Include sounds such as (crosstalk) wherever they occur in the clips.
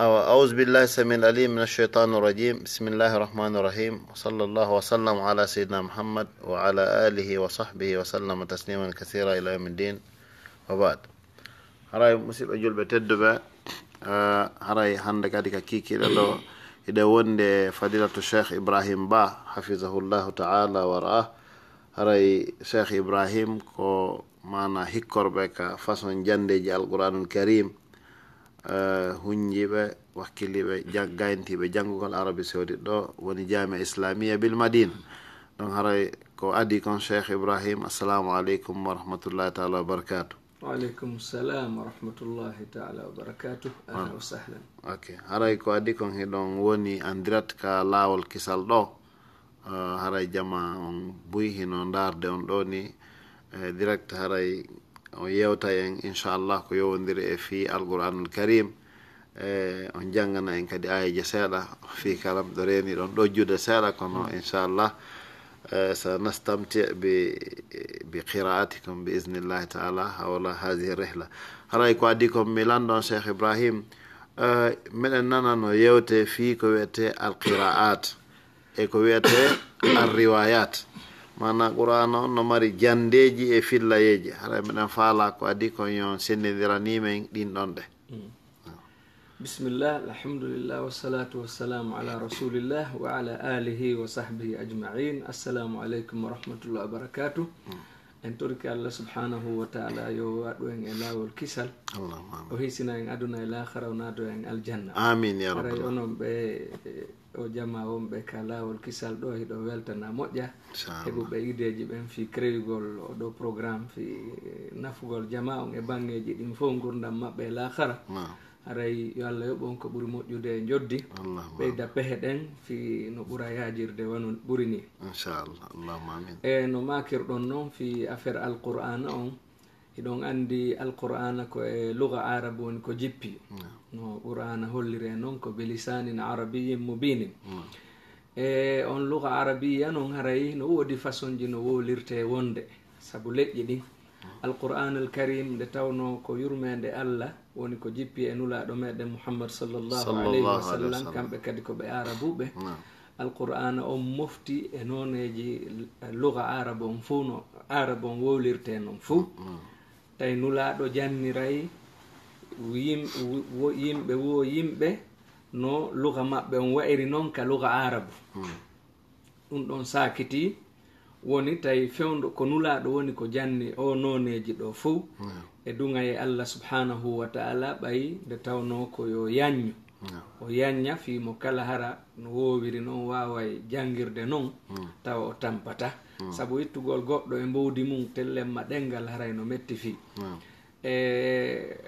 أعوذ بالله السميع العليم من الشيطان الرجيم بسم الله الرحمن الرحيم وصلى الله وسلم على سيدنا محمد وعلى آله وصحبه وسلم تسليما كثيرا إلى يوم الدين وبعد هراي مسيب أجل بتدبا آه، هراي هندك أدك كيكي لأنه إذا وند فضيلة الشيخ إبراهيم با حفظه الله تعالى ورآه هراي شيخ إبراهيم كو مانا هكور بك فصل جندج القرآن الكريم hunjiɓe wakkilliɓe gayntiɓe janngugol arabi saudite ɗo wani jamia islamia bil madina ɗon haray ko adi kon cheikh ibrahim assalamu alaikum wa rahmatullahi taala wa barakatu waaleykum salam wa rahmatullahi taala barakatuh ahlan wa sahlan haray ko adi kon hiɗon woni en direct ka laawol kisal ɗo haray jama on buy hino darde on ɗo ni direct haray on yewta en inchallah ko yowodiri e fi alqouranul karim e on janngana en kadi ayaji seeɗa fi kalam ɗo reeni ɗon ɗojjude seeɗa kono inchallah سنستمتع بقراءتكم بإذن الله تعالى حول هذه الرحلة هرايكو أديكم ميلان دون شيخ إبراهيم من أننا نيوتي في كويتي القراءات إكويتي الروايات mana qur'ana on no mari jandeji e fillayeji hara minen faala ko adi kon yo sennidiranimen ɗin ɗon ɗe bismillah alhamdulillah wassalatu wassalamu ala rasulillah wa ala alihi wa sahbihi ajmain assalamu aleykum wa rahmatullah wa barakatuh en torki allah subhanahu wa taala yo waɗu en e laawol kisal o hisina en aduna e lahara o naado en aljanna amin ya rabbi onon ɓe o jama wonɓe ka lawol kisal ɗo heɗo weltana moƴƴa heɓuɓe ideji ɓen fi crewigol oɗo programme fi eh, nafugol jama on e bangeji ɗin fo gurdam mabɓe e lahara aray yo allah yoɓon ko ɓuuri moƴƴude e joddi ɓeyda pehe ɗen fi no ɓuura yajirde wano ɓuuri ni inchallah allahuma amin e no makirɗon noon fi affaire alqur'ana on eɗon anndi alqur'ana ko e luga arabe woni ko jippi mm. no qur'ana hollire noon ko bilisanin arabiyin mobinin mm. e on luga arabiya noon haray no woodi façon ji no wolirte wonde sabu leƴƴi ɗin mm. alqur'an al karim nde tawno ko yurmede allah woni ko jippi e nulaɗo meɗen mouhammad sallllahu alayhi wa sallam kamɓe kadi koɓe arabuɓe alqur'ana on mofti e noneji luga arabe on fo no arabe on wolirte noon fo mm -hmm. tawi nulaɗo janniray yimɓe wuo yimɓe no luga maɓɓe on wayri noon ka luga arabu hmm. ɗum ɗon sakiti woni tawi fewɗo ko nulaɗo woni ko janni o noneji ɗo fo hmm. e dugaye allah subhanahu wa taala ɓayi nde tawno ko yo yanño o yanña fiimo kala hara no woowiri noon waaway janngirde noon hmm. tawa o tampata hmm. sabu ittugol goɗɗo e mbowdi mum tellemma ɗenngal harayno metti fii hmm. e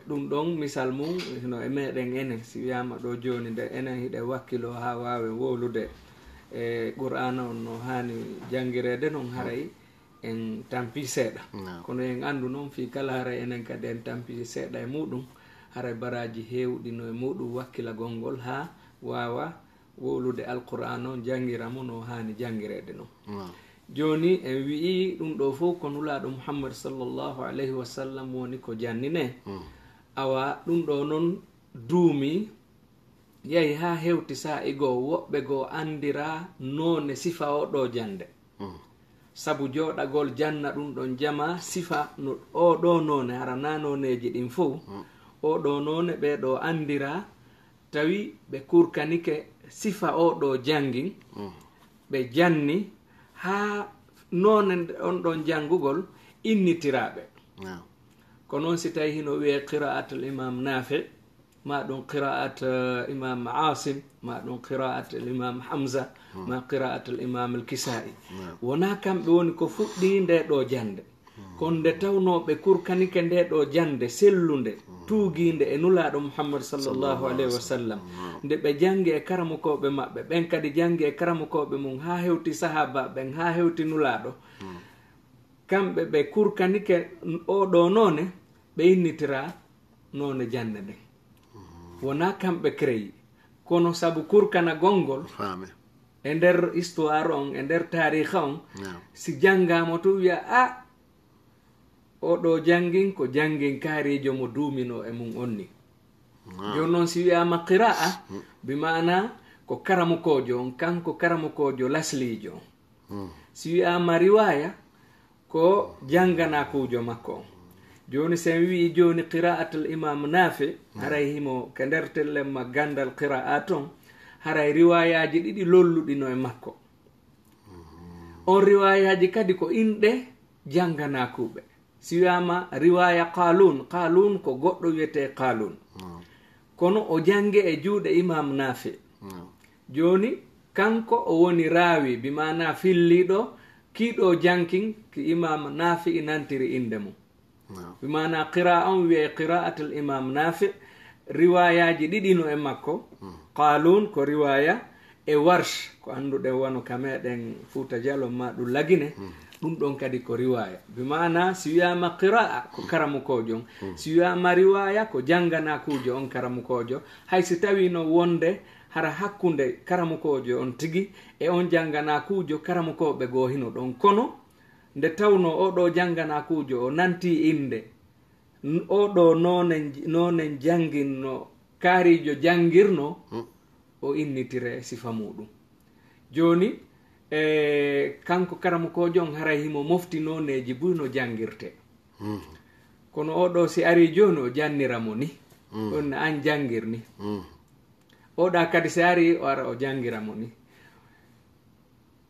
ɗum ɗon misal mum no e meeɗen enen si wiyama ɗo jooni nde enen hiɗe wakkilo ha waawi woolude e qur'ana on no haani janngireede noon haray en tampii seeɗa kono en anndu noon fii kala haray enen kadi en tampii seeɗa e muɗum haray baraji hewɗi no e muɗum wakkila gongol ha wawa wowlude alqur'an o jangiramo no hani jangirede noon joni en wii ɗum ɗo fo ko nulaɗo mouhammad sallllahu alayhi wa sallam woni ko jannine hmm. awa ɗum ɗo noon duumi yeehi ha hewti saha igoo e woɓɓe goo andira noone sifa o ɗo jande hmm. saabu joɗagol janna ɗum ɗon jama sifa no oɗo noone hara na noneji ɗin fo oɗo none ɓeɗo andira tawi ɓe kurkanike sifa oɗo jangin mm. ɓe mm. janni ha none on ɗon jangugol innitiraɓe yeah. ko noon si tawi hino wiye qiraat l imam naafe ma ɗum qiraat uh, imam asim ma ɗum qiraat l imam hamsa mm. ma qiraat l imam l kisa'i yeah. wona kamɓe woni ko fuɗɗi nde ɗo jande kono nde tawnoɓe kurkanike nde ɗo jande sellunde tuuguinde e nulaɗo muhammad sallllahu alayhi wa sallam nde ɓe jangue e karamukoɓe maɓɓe ɓen kadi jangue e karamukoɓe mum ha hewti sahabaɓen ha hewti nulaɗo kamɓe ɓe kurkanike oɗo none ɓe innitira none jande nden wona kamɓe créyi kono saabu kurkana gongol e nder histoire on e nder tariha on si jangamo to wiya a ah, oɗo jangin ko kaarijo mo duumino e mum ni joni ah. noon si wiyama qira'a hmm. bi mana ko karamukojo on kanko karamukojo laslijo on hmm. si wiyama riwaya ko janganakujo makko on joni sen wi'i joni qira'atul imam nafi hmm. haray himo ke nder tellemma gandal qira'a ton haray riwayaji ɗiɗi lolluɗino e makko on riwayaji kadi ko inɗe janganakuɓe si wiyama riwaya kalun kalun ko goɗɗo wiyete kalun hmm. kono o jange e juuɗe imam naafe hmm. joni kanko o woni raawi bimana filliɗo kiiɗo jankin ki imam naafe inantiri inde mum hmm. bimana qira on wiye qiraat l imam naafe riwayaji ɗiɗino e makko kalun ko riwaya e warche ko anduɗen wono ka meɗen fouta dialo ma ɗum lagine ɗum ɗon kadi ko riwaya bimana si wiyama qiraa ko karamu kojon si wiyama riwaya ko janngana kuujo on karamu kojo haysi tawino wonde hara hakkunde karamu kojo on tigi e on janngana kuujo karamu koɓe goo hino ɗon kono nde tawno oɗo janngana kuujo o nanti innde oɗo none nonen janginno kaarijo janngirno mm. o innitire sifa muɗum joni e kanko karamu ko jon hara himo mofti noneji boy no jangirte mhm. kono oɗo si ari joni o janniramo ni mhm. onne an jangir ni mhm. oɗa kadi si ari o ara o jangiramo ni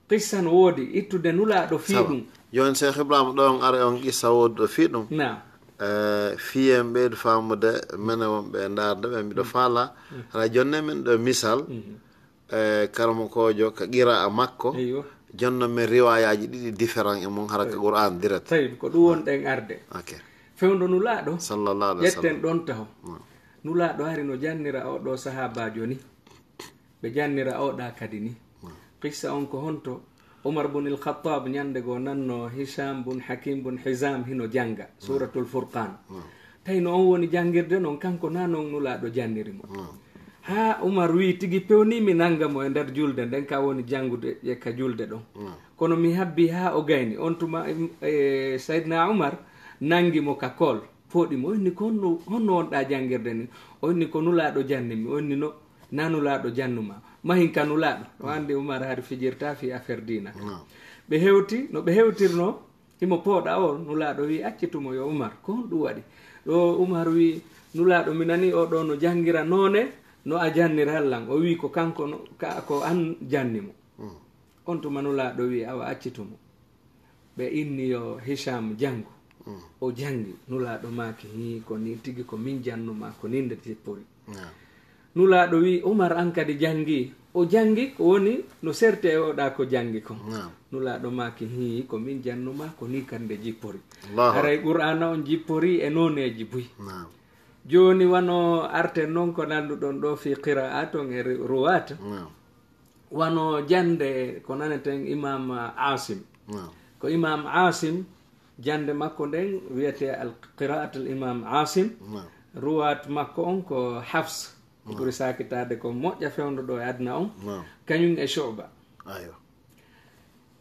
qissa no woodi ittude nulaɗo fiɗum joni cheikh ibrahima ɗon ara on qissa woodi ɗo fiɗum na e, fiyen ɓeydu famude mene wonɓe darde ɓe mbiɗo mm. faala mm. ara joni ne min ɗo misal mm-hmm. E, karamo kojo ka qira a e makko jonno men riwayaji ɗiɗi différent e mum haraka qouran direct tawi ko ɗum woni ɗen arde fewdo nulaɗo sallallah ƴetten ɗon taho mm. nulaɗo ari no jannira oɗo sahabajo ni ɓe jannira oɗa kadi ni mm. qissa on ko honto omar bun ilkhatab ñandego nanno hisam bun hakim bun hisam hino jangga mm. suratul furqan tawi no on woni janguirde noon kanko na noon nulaɗo janniri mo ha umar wiiti gi pewnimi nangamo e nder julde nden ka woni jangude e ka julde ɗon mm. kono mi habbi ha o gayni on tuma e, sayidna umar nangimo ka kol fooɗimo onni kono honno wonɗa janguirde ni onni ko nulaɗo jannimi onni no na nulaɗo jannuma mahin ka nulaɗo mm. ande umar haari fijirta fi affaire dina mm. ɓe hewti no ɓe hewtirno imo pooɗa o nulaɗo wi accitumo yo umar ko hon ɗum waɗi ɗo umar wi nulaɗo mi nani oɗo no janguira none no a jannira allan o wii ko kanko no ka ko an jannimo mm. on tuma nulaaɗo wii awa accitumo ɓe inni yo hicham janngo mm. o janngi nulaaɗo maake hi ko ni tigi ko min jannuma ko ni nde teppori yeah. nulaaɗo wii umar an kadi janngi o janngi ko woni no serte e oɗa ko janngi kon nulaaɗo maake hi ko min jannuma ko ni kadi nde jippori haray qur'ana on jippori e noone ji boyi yeah. joni wano arte noon ko nannduɗon ɗo fi qiraa ton e rowat yeah. wano jande ko naneten imam asim yeah. ko imam asim jande makko nden wiyete alqiraat al imam asim yeah. rowat makko on ko hafs yeah. ɓuri sakitade ko moƴƴa fewndo ɗo e adna on yeah. kañum e shoba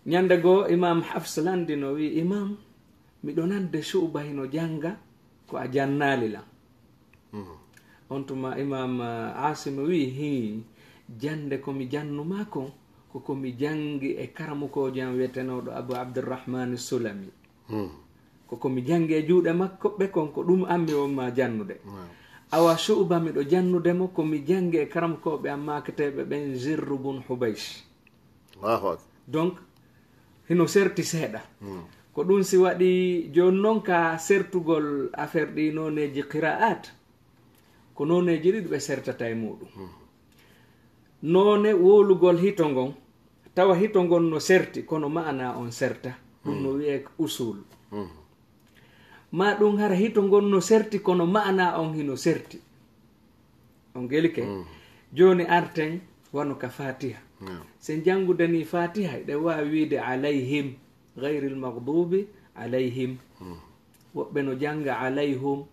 ñande goo imam hafs landi no wi imam miɗo nande shuba hino janga ko a jannali lan on tuma imam eh, asima wi hi jande komi jannumako kokomi jangi e karamukojoam wiyetenoɗo abou abdourahmane sulami kokomi jangi e juuɗe makko ɓe kon ko ɗum anmi wonma jannude awa suuba miɗo jannudemo komi jangi e karamukoɓe am maketeɓe ɓen gerru bun hubays donc hino serti seeɗa hmm. ko ɗum si waɗi joni noon ka sertugol affaire ɗi noneji qiraat ko noneji ɗiɗi ɓe sertata e muɗum noone wolugol hito ngon tawa hito ngon no serti kono ma'ana on serta ɗum no hmm. wiye usul hmm. ma ɗum hara hito ngon no serti kono ma'ana on hino serti on gelike hmm. joni arten wano ka fatiha sen jangudani fatiha ɗe wawi wiide alayhim gayri lmagdubi alayhim woɓɓe no janga alayhum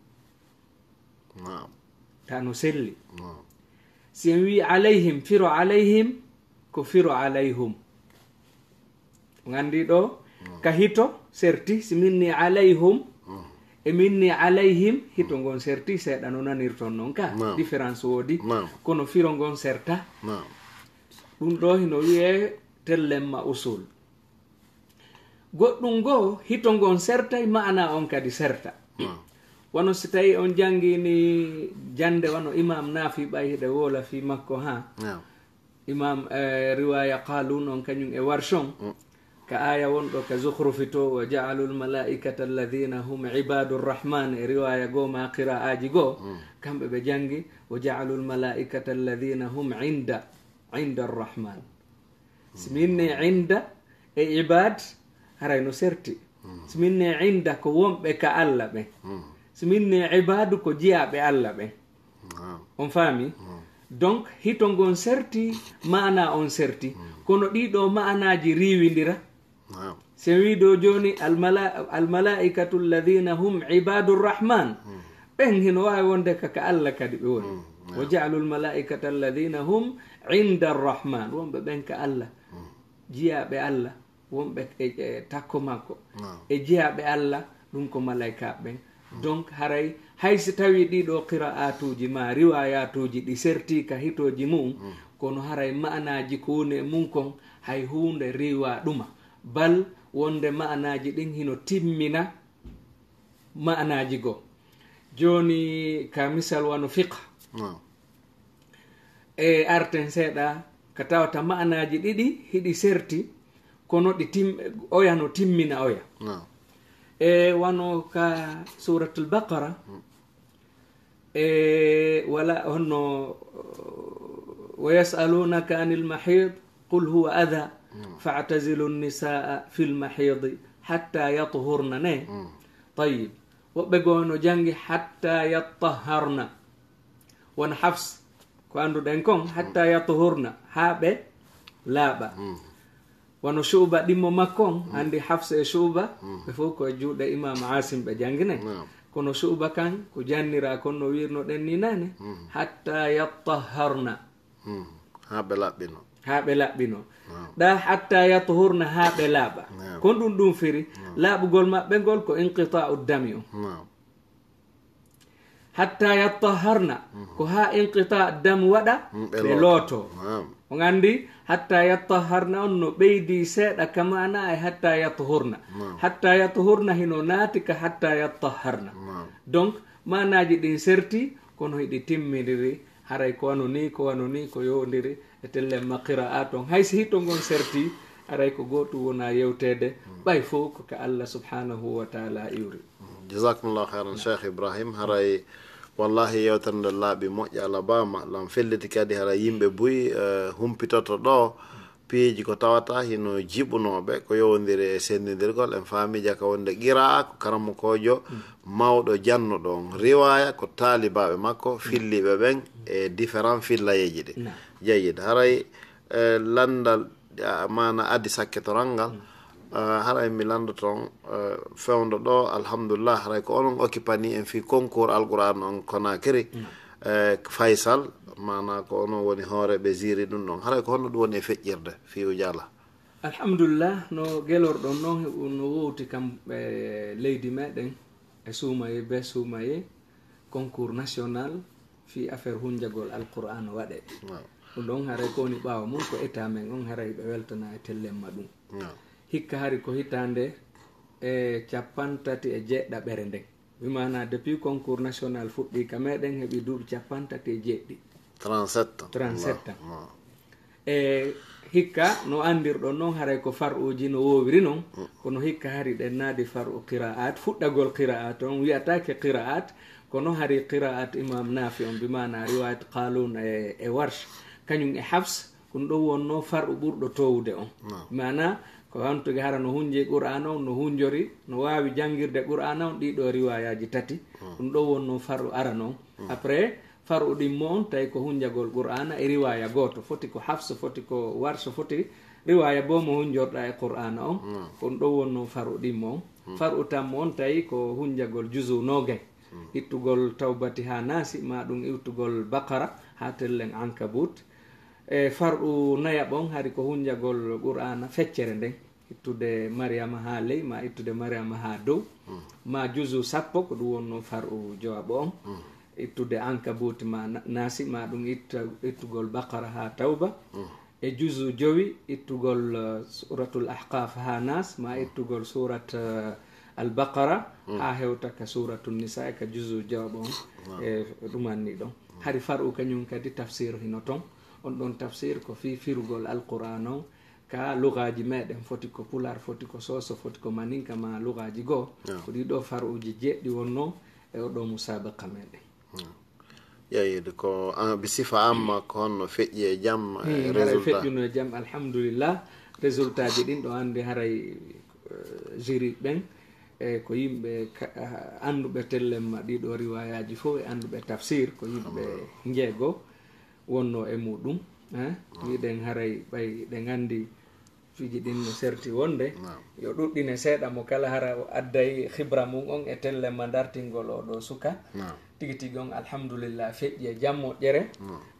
ta noselli si en wi alayhim firo alayhim ko firo alayhum gandi ɗo ka hito serti si minni alayhum e minni alayhim hito ngon serti seeɗa no nanirton noon ka différence woodi kono firo ngon serta ɗum ɗo hino wiye tellemma usul goɗɗum goo hito ngon sertay ma'ana on kadi serta wono si tawi on jangini jande wono imam naafi ɓay heɗe woola fi makko ha yeah. imam e eh, riwaya qalun on kañum e warchon mm. ka aya wonɗo ka zohrufi to wa jaalu lmalaikata alladina hum ibadu rrahmane e riwaya gooma qira aji goo mm. kamɓe ɓe jangi wa jaalu lmalaikata alladina hum inda inda rrahman mm. siminne inda e ibad harayno serti mm. siminne inda ko wonɓe ka allah ɓe mm. simini ibadu ko jiyaɓe allah ɓe on faami donc hitongon serti mana on serti hmm. kono ɗiɗo manaji riwidira si wi ɗo joni almalaikatu alladina hum ibadu rrahman hmm. ɓen hino wawi wonde kaka allah kadi ɓe woni hmm. wo jalu lmalaikata alladina hum inda rrahman wonɓe ɓen ka allah jiyaɓe allah wonɓe e, e, e, takko makko e jiyaɓe allah ɗum ko malaikaɓe ɓen donc haray haysi tawi ɗiɗo qira'atuji ma riwayatuji ɗi sertika hitoji mum mm. kono haray ma'anaji ko woni e mum kon hay hunde riwa ɗuma bal wonde ma'anaji ɗin hino timmina ma'anaji goo joni ka misal wano fiqa e arten seeɗa ka tawata ma'anaji ɗiɗi hiɗi serti kono ɗi tim oya no timmina oya no. waanu ka suurat lbaqara hno wayas'aluunaka an ilmaxiid qul huwa adaa factazilu nnisaaa fi lmaxiidi xataa yaطhurna ne ayib woɓegono jangi hatta yattaharna won hafs ko annduɗen kon hatta yathurna haa ɓe wono chouba ɗimmo makko on mm. hannde hafsa e chouba mm. ɓe fof koye juuɗe imam asim ɓe jannginayi kono chouba kan ko jannira kon no wirno ɗen ni nane mm. hatta yattaharna ha ɓe laɓɓino ha ɓe laɓɓino ɗa hatta yattahurna ha ɓe laaɓa kon ɗum ɗum firi laaɓugol maɓɓe ngol ko inqita u dami o hatta yattaharna ko ha inqita dami waɗa ɓe looto o anndi hatta yattaharna on no ɓeydi seeɗa kamana e hatta yattahurna hatta yattahurna hino naatika hatta yattaharna donc manaji ɗin serti kono hiɗi timmidiri haray ko wano ni ko wano ni ko yowdiri e telle ma qira'a toon haysi hito gon serti aray ko gotum wona yewtede ɓay fo ko ka allah subhanahu wa taala iwri jasakumllahu heiran cheikh ibrahima haray wallahi yewtere nde laaɓi moƴƴa alabama lam felliti kadi hara yimɓe buy eh, humpitoto ɗo piiji ko tawata hino jiɓunoɓe ko yowodiri e sendidirgol en fami jaka wonde qiraa ko karamukojo mawɗo jannuɗo riwaya ko taalibaɓe makko filliɓe ɓen e différent fillayeji ɗi jeyid haray eh, landal mana adi sakke rangal mm. Eh, haray mi lando ton fewdo ɗo alhamdoulillah haray ko onon occupani en fi concours alqouran on conakry mm. eh, faysal mana ko onon woni hooreɓe jiri ɗum ɗon haray ko honno ɗum woni e feƴƴirde fi ujala alhamdoulillah no gelorɗon ɗon no wowti kam e leydi meɗen e suumaye be suumaye concours national fi affaire hunjagol alqouran waɗe ɗum ɗon haray ko woni ɓawa mum ko état men on haray ɓe weltana e tellenma ɗum hikka hari ko hitande e capantati e jeeɗa ɓere nden wimana depuis concours national fuɗɗi ka meɗen heeɓi duuɓi capantati e jeeɗɗi transetta e hikka no andirɗon noon haray ko far uji no wowiri noon mm. kono hikka hari ɗen naadi far u qiraat fuɗɗagol qiraat on wiyatake qiraat kono hari qiraat imam naafi on bimana riwayat qalun e, e warche kañum e habs ko ɗum ɗon wonno far u ɓurɗo towude on no. mana wantuge hara no hunje qur'an on no hunjori no wawi janguirde qur'an on ɗiɗo riwayaji tati hmm. ɗum ɗo wonno faru ara noon hmm. après faru ɗimmo on tawi ko hunjagol qur'ana e riwaya goto foti ko hafsa foti ko warso foti riwaya bo mo hunjorɗa e qur'ana on hmm. ɗum ɗo wonno faru ɗimmo on faru tammo on tawi ko hunjagol jusu nogay ittugol tawbati ha nasi ma ɗum ittugol bakara ha tellen encabout e farɗu naya ɓon hari ko hunjagol qur'ana feccere nden ittude mariama ha ley ma ittude mariama ha dow hmm. ma juseu sappo ko ɗum wonno farɗu jowaɓo on hmm. ittude ankabouti ma nasi ma ɗum ittugol bakara ha tawba hmm. e juseu jowi ittugol uh, suratul ahkaf ha nas ma ittugol surat uh, albakara ha hewta ka suratu nisa e ka juseu jowaɓo on e ɗumanni ɗon hari far u kañum kadi tafsire hino ton on ɗon tafsir ko fi firugol alquran o ka lugaji meɗen foti ko pular foti ko soso foti ko maninka ma lugaji goo ko ɗiɗo far uji jeɗɗi wonno e oɗo musabaka meɗen yeyde ko bisifa amma ko honno feƴƴi e jamma e feƴƴuno e jam alhamdulillah résultat ji ɗin ɗo andi haray eh, jury ɓen e ko yimɓe anduɓe tellenma ɗiɗo riwayaji fo e anduɓe tafsir ko yimɓe jeegoo wonno e muɗum wiɗen haray ɓay ɗe gandi fiji ɗin no serti wonde yo ɗuɗɗine seeɗa mo kala hara addayi hibra mum on e telle ma dartingol oɗo suka tigi tigi on alhamdulillah feƴƴi e jammo ƴere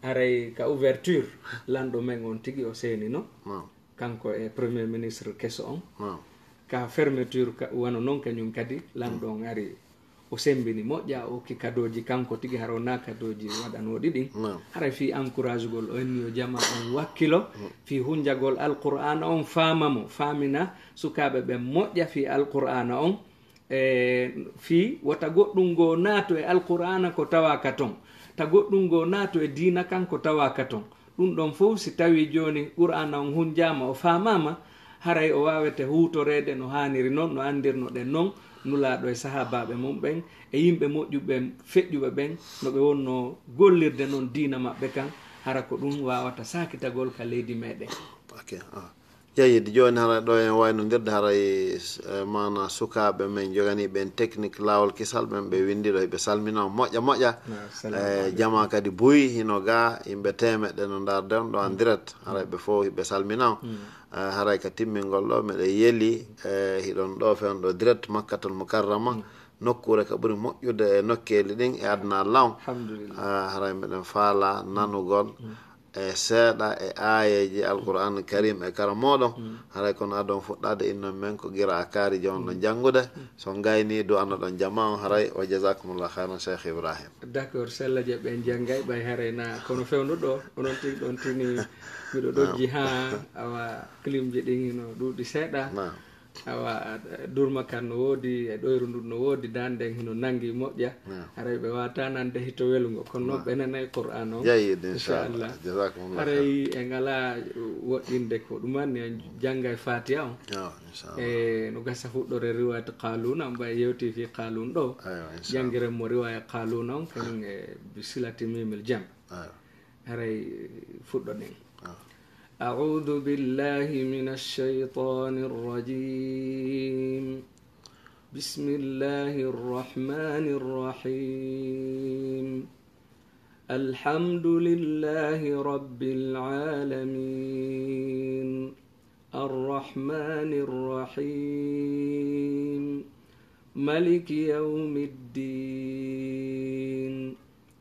haray ka ouverture lanɗo men on tigi o seenino kanko e premier ministre keso on ka fermeture wano noon kañum kadi lanɗo on ari o sembini moƴƴa o okki kadoji kanko tigi hara wona kadoji waɗanoɗi ɗin hara fi encourage gol o enni o jama on wakkilo fi hunjagol alqur'ana on faama mo faamina sukaɓe ɓe moƴƴa fi alqur'ana on e fi wota goɗɗum goo naato e alqur'ana ko tawaka ton ta goɗɗum goo naato e dina kan ko tawaka ton ɗum ɗon fof si tawi joni qur'ana on hunjama o faamama haray o wawete hutorede no haniri noon no andirno ɗen noon nulaaɗo e sahaabaaɓe mum ɓen e yimɓe moƴƴuɓe feƴƴuɓe ɓen no ɓe wonno gollirde noon diina maɓɓe kan hara ko ɗum wawata sakitagol ka leydi meɗen ok a ah. yeyide joni haara ɗo en waynodirde haaray e, e, mana sukaɓe men joganiɓen technique lawol kisal ɓen ɓe windiɗo eɓe salmina moƴƴa moƴƴa e jama kadi boyi hino ga yimɓe temeɗɗe no dardeon ɗo en direct haarayɓe foo ɓe salmina mm. e, haaray ka timmingol ɗo mbeɗe yeeli hiɗon ɗo fewn ɗo direct makkatol mukarrama mm. nokkure ka ɓuuri moƴƴude e nokkeli ɗin e adna law haray mbeɗen faala nanugol mm -hmm. e seeɗa e aayeji alqur'an karim e kala moɗon haray kono aɗon fuɗɗade innon men ko gira kaari jom ɗon janngude so gayni do anna ɗon jama on haray wa jasakumullah hayran cheikh ibrahima d' accord sella je ɓen janggay ɓay harayna kono fewnuɗo onon tigi ɗon tini miɗo ɗoggi ha awa klim ji ɗin no ɗuuɗi seeɗa nah. awa durma no woodi e ɗoyru ndu no woodi dande hino nangi moƴƴa aray ɓe wata nande hito welgo kono noon ɓe nanayi qouran o inchallah aray e ngala woɗɗinde ko ɗumanni en jangga e fatiya o e no gasa fuɗɗore riwayat qaluna mbay e yewti fi qalun ɗo jangiren mo riwaya qaluna on kañum e silati mimil jam aray fuɗɗo ɗen أعوذ بالله من الشيطان الرجيم بسم الله الرحمن الرحيم الحمد لله رب العالمين الرحمن الرحيم ملك يوم الدين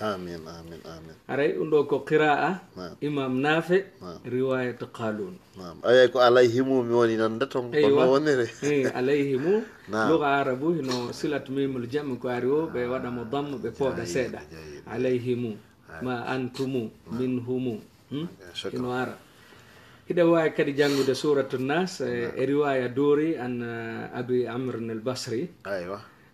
amin amin amin aray ɗum ɗo ko qira'a imam nafe riwayat qalun ayay ko alayhimu mi woni noon nde ton kono wonire alayhimu (laughs) luga arabu hino silat mimul jam ko ari o ɓe waɗamo dammu ɓe pooɗa seeɗa alayhimu ma antumu minhumu hmm? ino ara hiɗa wawi kadi janngude suratu nas eh, e riwayat doori an eh, abi amrin al basri aywa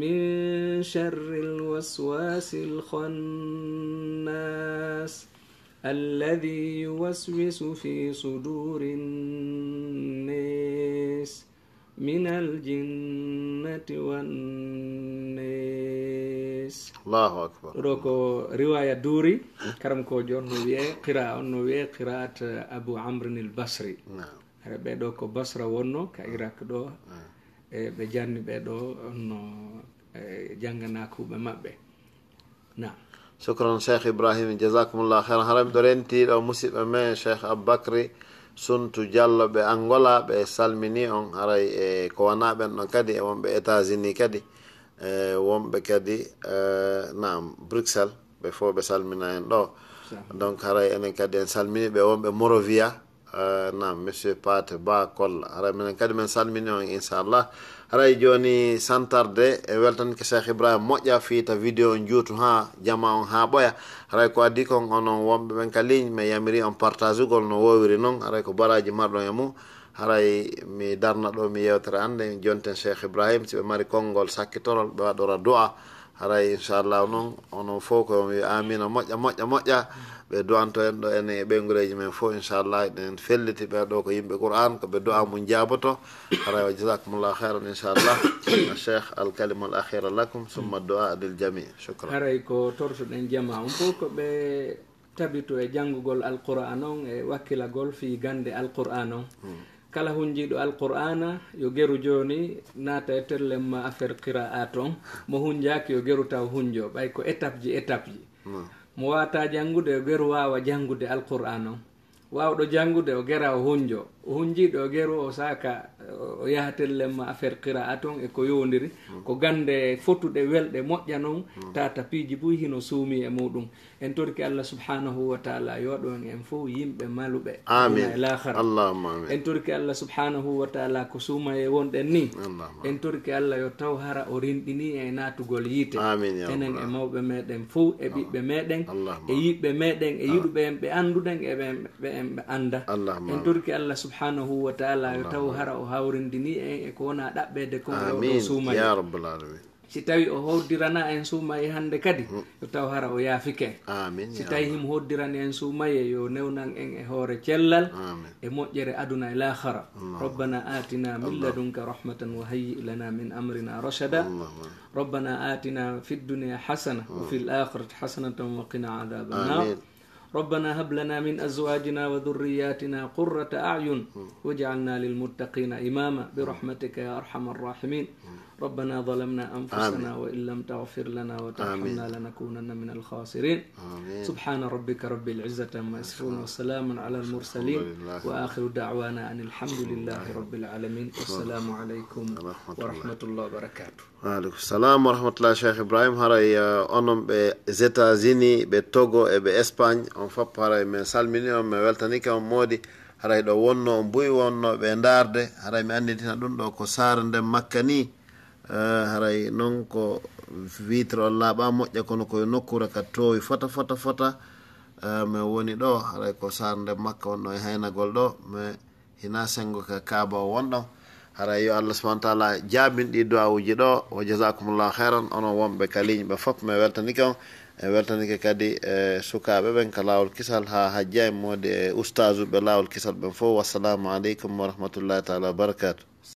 من شر الوسواس الخناس الذي يوسوس في صدور الناس من الجنة والناس الله أكبر روكو رواية دوري كرم كو جون قراءة نوية قراءة أبو عمرو البصري نعم هذا دوكو بصرة ونو كإراك دو نعم. e ɓe janni ɓeɗo no janggana kuuɓe maɓɓe nam شكرا شيخ إبراهيم جزاكم الله خيرا هرم دورنتي لو مسيب أمين شيخ أبو suntu diallo ɓe angola ɓe salmini on haray e ko wanaɓen ɗon kadi e wonɓe états unis kadi e wonɓe kadi nam bruxelles ɓe fof ɓe salmina en ɗo donc haray enen kadi en salmini ɓe wonɓe morovia Eh, nam monsieur pate ba kolla ara minen kadi men salmini on inchallah haray joni santarde e ke cheikh ibrahima moƴƴa fiita vidéo on juutu ha jama on ha ɓoya aray ko addi kon onon wonɓe ɓen ka ligne mi yamiri on partage ugol no wowiri noon aray ko baraji marɗon e mum haray mi darna ɗo mi yewtere ande jonten cheikh ibrahima siɓe mari konngol sakkitorol ɓe waɗora du'a haray inchallah noon onon fof ko mi amina moƴƴa moƴƴa moƴƴa ɓe duwanto en ɗo ene e ɓeygureji men fof inchallah eɗen felliti ɓen ɗo ko yimɓe qouran ko ɓe du'a mum jaboto ara wa jasakumullahu inchallah (coughs) a cheikh alkalima al akhira lakum summa du'a lil jami chukran haray e ko tortoɗen jama on fof ko ɓe tabito e Al alqouran on e wakkilagol fi gande alqouran on hmm. kala hunjiiɗo alqur'ana yo geru joni naata e terlem ma affaire qira'at on mo hunjaaki yo geru taw hunjo ɓay ko étape ji étape ji hmm. mo wata jangude o geru wawa jangude alqur'an o wawɗo jangude o gera o hunjo o hunjiɗo gero o saka o yahatellema affaire qira a ton eko yowdiri ko mm. gande fotuɗe welɗe moƴƴa noon tata piiji boy hino suumi e muɗum en torki allah subhanahu wa taala yoɗo en en fo yimɓe maluɓe e lahar en torki allah subhanahu wa taala ko suuma e wonɗen ni en torki allah yo taw hara o rinɗini e natugol yiite enen e mawɓe meɗen fo e ɓiɓɓe meɗen e yiɓɓe meɗen e ah. yiɗuɓe en ɓe anduɗen eɓe en ɓe anda en torki allah subhanahu wa taala yo taw hara o hawrindini en e ko wona ɗaɓɓede komsumayarabbilalamin si tawi o hoddirana en suumaye hannde kadi mm. yo taw hara o yaafiken amin si tawi him hoddirani en suumaye yo newnan en e hoore cellal e moƴƴere aduna e lahara rabbana atina min ladunka rahmatan wa hayyi lana min amrina rachada rabbana atina fi dduniya hasana wa mm. fi l akhirati hasanatan wa qina adaba nar ربنا هب لنا من أزواجنا وذرياتنا قرة أعين واجعلنا للمتقين إماما برحمتك يا أرحم الراحمين ربنا ظلمنا أنفسنا وإن لم تغفر لنا وترحمنا لنكونن من الخاسرين آمين. سبحان ربك رب العزة ما يصفون وسلام على المرسلين وآخر دعوانا أن الحمد لله رب العالمين والسلام عليكم ورحمة الله وبركاته وعليكم السلام ورحمة الله شيخ إبراهيم هاري أنم زيني بتوغو بإسبان أن فاب هاراي من سالميني ومن ويلتانيكا ومودي haray ɗo wonno mbuy wonno ɓe ndaarde haray mi annitina ɗum ɗo ko saare nden makka haray noon ko witre o laaɓa moƴƴa kono koye nokkure ka toowi fota fota fota mi woni ɗo haray ko sarde makka wonno e haynagol ɗo mi hina sengo ka kaaba o wonɗo haray yo allah subahana wa taala jaabin ɗi duwawuji ɗo wa jasakumllahu heran ono wonɓe kaliñ ɓe fof mi weltanike on e weltanike kadi e sukaɓe ɓen ka lawol kisal ha hajja e modi e oustage uɓe lawol kisal ɓen fof wassalamu aleykum wa rahmatullahi taala wa barakatu